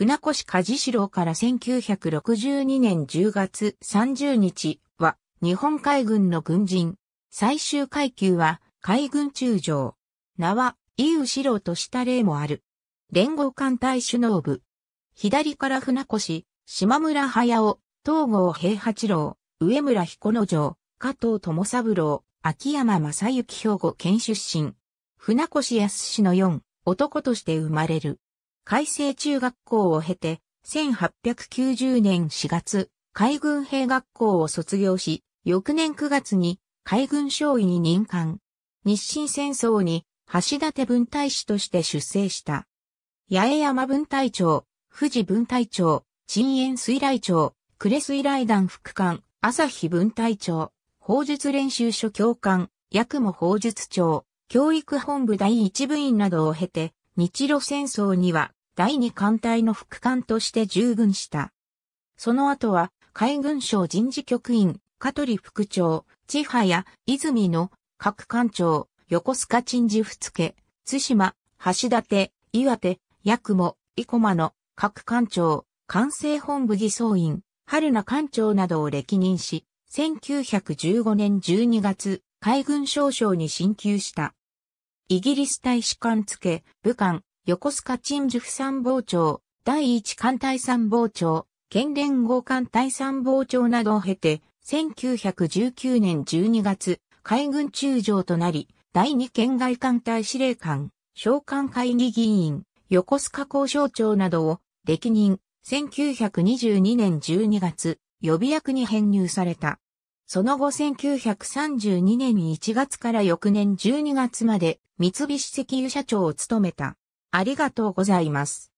船越梶次郎から1962年10月30日は日本海軍の軍人。最終階級は海軍中将。名は伊右四郎とした例もある。連合艦隊首脳部。左から船越、島村駿、東郷平八郎、上村彦之丞、加藤友三郎、秋山正幸兵庫県出身。船越康の4、男として生まれる。海星中学校を経て、1890年4月、海軍兵学校を卒業し、翌年9月に海軍少尉に任官。日清戦争に橋立分隊士として出征した。八重山分隊長、富士分隊長、陳炎水雷長、呉水雷団副官、朝日分隊長、砲術練習所教官、役雲砲術長、教育本部第一部員などを経て、日露戦争には第二艦隊の副艦として従軍した。その後は、海軍省人事局員、香取副長、千早、泉の、各艦長、横須賀鎮守府付、津島、橋立、岩手、八雲、生駒の、各艦長、管制本部偽装員、春名艦長などを歴任し、1915年12月、海軍少将に進級した。イギリス大使館付武官、横須賀鎮守府参謀長、第一艦隊参謀長、県連合艦隊参謀長などを経て、1919年12月、海軍中将となり、第二県外艦隊司令官、召喚会議議員、横須賀交渉長などを歴任、1922年12月、予備役に編入された。その後1932年1月から翌年12月まで三菱石油社長を務めた。ありがとうございます。